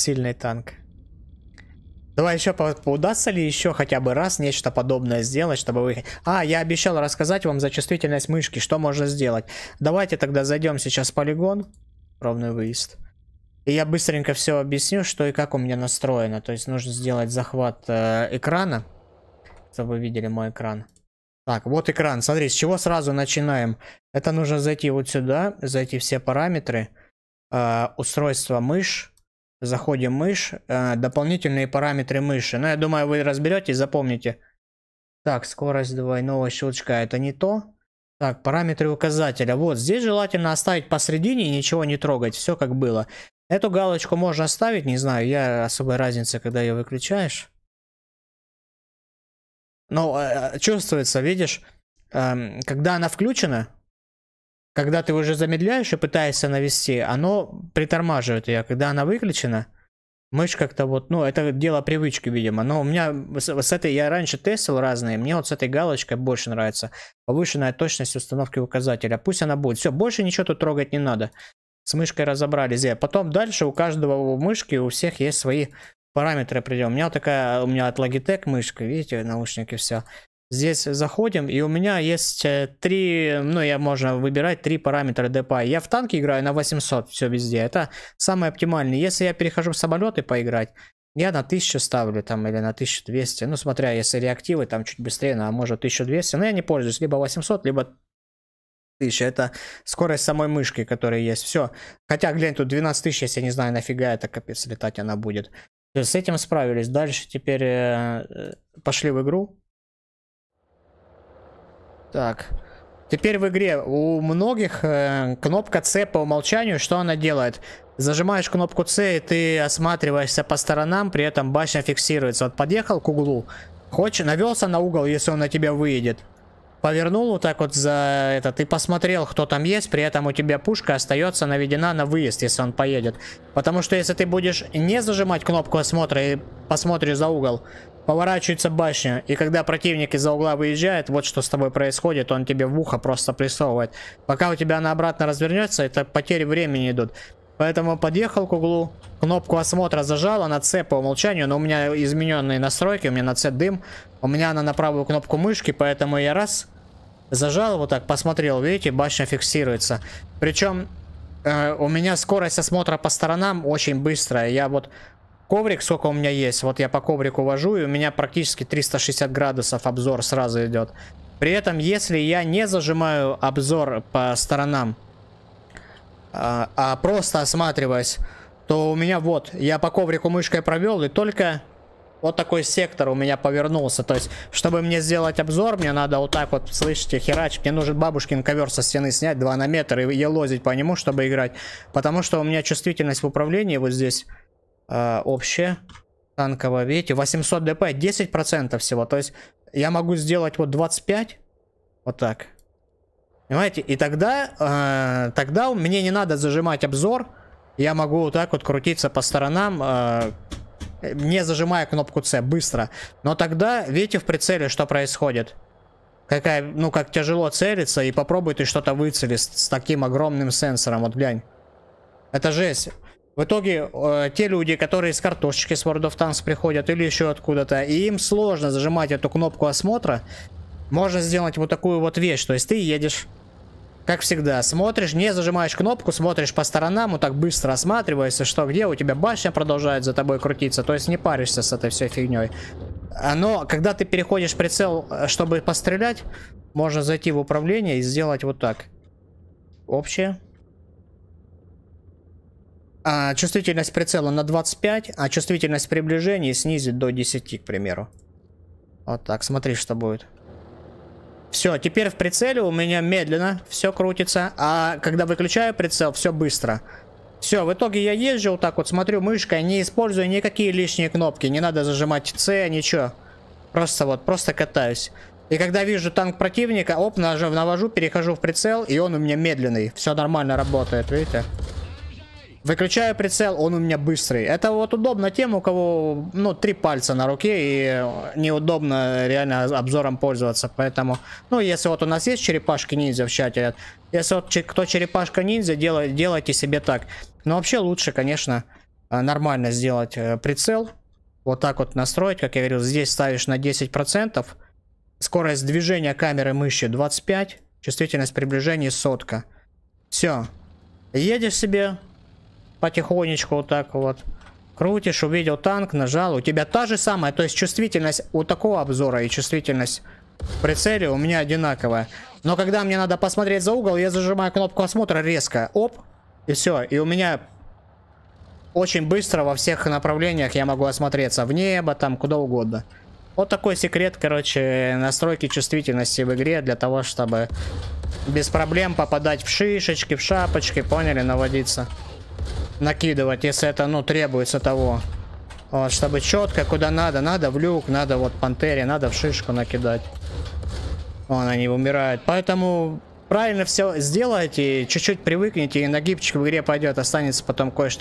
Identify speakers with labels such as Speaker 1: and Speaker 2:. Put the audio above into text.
Speaker 1: Сильный танк. Давай еще по удастся ли еще хотя бы раз нечто подобное сделать, чтобы вы... А, я обещал рассказать вам за чувствительность мышки, что можно сделать. Давайте тогда зайдем сейчас в полигон. Ровный выезд. И я быстренько все объясню, что и как у меня настроено. То есть нужно сделать захват э, экрана, чтобы вы видели мой экран. Так, вот экран. Смотри, с чего сразу начинаем. Это нужно зайти вот сюда, зайти все параметры. Э, устройство мышь Заходим мышь. Э, дополнительные параметры мыши. Но ну, я думаю, вы разберетесь, запомните. Так, скорость двойного щелчка. Это не то. Так, параметры указателя. Вот, здесь желательно оставить посредине и ничего не трогать. Все как было. Эту галочку можно оставить, не знаю, я особой разницы, когда ее выключаешь. Но э, чувствуется, видишь, э, когда она включена, когда ты уже замедляешь и пытаешься навести, оно притормаживает ее. Когда она выключена, мышь как-то вот, ну, это дело привычки, видимо. Но у меня с, с этой, я раньше тестил разные, мне вот с этой галочкой больше нравится. Повышенная точность установки указателя. Пусть она будет. Все, больше ничего тут трогать не надо. С мышкой разобрались. Я. Потом дальше у каждого у мышки, у всех есть свои параметры придем. У меня вот такая, у меня от Logitech мышка, видите, наушники все. Здесь заходим, и у меня есть э, три, ну, я можно выбирать три параметра ДП. Я в танке играю на 800, все везде. Это самое оптимальное. Если я перехожу в самолеты поиграть, я на 1000 ставлю там или на 1200. Ну, смотря, если реактивы, там чуть быстрее, а может 1200. Но я не пользуюсь либо 800, либо 1000. Это скорость самой мышки, которая есть. Все. Хотя, глянь, тут 12 тысяч, если я не знаю, нафига это капец летать она будет. С этим справились. Дальше теперь э, э пошли в игру. Так. Теперь в игре у многих э, кнопка С по умолчанию, что она делает? Зажимаешь кнопку С и ты осматриваешься по сторонам, при этом башня фиксируется. Вот подъехал к углу, хочешь, навелся на угол, если он на тебя выедет повернул вот так вот за этот и посмотрел, кто там есть, при этом у тебя пушка остается наведена на выезд, если он поедет. Потому что если ты будешь не зажимать кнопку осмотра и посмотришь за угол, поворачивается башня, и когда противник из-за угла выезжает, вот что с тобой происходит, он тебе в ухо просто прессовывает. Пока у тебя она обратно развернется, это потери времени идут. Поэтому подъехал к углу, кнопку осмотра зажала, на C по умолчанию, но у меня измененные настройки, у меня на C дым, у меня она на правую кнопку мышки, поэтому я раз зажал, вот так посмотрел, видите, башня фиксируется. Причем э, у меня скорость осмотра по сторонам очень быстрая, я вот коврик, сколько у меня есть, вот я по коврику вожу, и у меня практически 360 градусов обзор сразу идет. При этом, если я не зажимаю обзор по сторонам, а, а, просто осматриваясь, то у меня вот, я по коврику мышкой провел, и только вот такой сектор у меня повернулся. То есть, чтобы мне сделать обзор, мне надо вот так вот, слышите, херач. Мне нужен бабушкин ковер со стены снять 2 на метр и елозить по нему, чтобы играть. Потому что у меня чувствительность в управлении вот здесь э, общая. Танковая, видите, 800 дп, 10% всего. То есть, я могу сделать вот 25, вот так. Понимаете? И тогда, э, тогда мне не надо зажимать обзор. Я могу вот так вот крутиться по сторонам, э, не зажимая кнопку С быстро. Но тогда видите в прицеле, что происходит. Какая, ну как тяжело целиться и попробуй ты что-то выцелить с таким огромным сенсором. Вот глянь. Это жесть. В итоге э, те люди, которые из картошечки с World of Tanks приходят или еще откуда-то, и им сложно зажимать эту кнопку осмотра, можно сделать вот такую вот вещь. То есть ты едешь, как всегда, смотришь, не зажимаешь кнопку, смотришь по сторонам, вот так быстро осматриваешься, что где, у тебя башня продолжает за тобой крутиться, то есть не паришься с этой всей фигней. А, но когда ты переходишь прицел, э, чтобы пострелять, можно зайти в управление и сделать вот так. Общее. А, чувствительность прицела на 25, а чувствительность приближения снизит до 10, к примеру. Вот так, смотри, что будет. Все, теперь в прицеле у меня медленно все крутится, а когда выключаю прицел, все быстро. Все, в итоге я езжу вот так вот, смотрю мышкой, не использую никакие лишние кнопки, не надо зажимать C, ничего. Просто вот, просто катаюсь. И когда вижу танк противника, оп, нажав, навожу, перехожу в прицел, и он у меня медленный. Все нормально работает, видите? Выключаю прицел, он у меня быстрый. Это вот удобно тем, у кого, ну, три пальца на руке и неудобно реально обзором пользоваться. Поэтому, ну, если вот у нас есть черепашки-ниндзя в чате, если вот кто черепашка-ниндзя, делай, делайте себе так. Но вообще лучше, конечно, э, нормально сделать э, прицел. Вот так вот настроить, как я говорил, здесь ставишь на 10%. Скорость движения камеры мыши 25, чувствительность приближения сотка. Все. Едешь себе, потихонечку вот так вот. Крутишь, увидел танк, нажал. У тебя та же самая, то есть чувствительность у такого обзора и чувствительность в прицеле у меня одинаковая. Но когда мне надо посмотреть за угол, я зажимаю кнопку осмотра резко. Оп, и все. И у меня очень быстро во всех направлениях я могу осмотреться. В небо, там, куда угодно. Вот такой секрет, короче, настройки чувствительности в игре для того, чтобы без проблем попадать в шишечки, в шапочки, поняли, наводиться накидывать, если это, ну, требуется того. Вот, чтобы четко, куда надо. Надо в люк, надо вот пантере, надо в шишку накидать. Вон, они умирают. Поэтому правильно все сделайте, чуть-чуть привыкните, и нагибчик в игре пойдет. Останется потом кое-что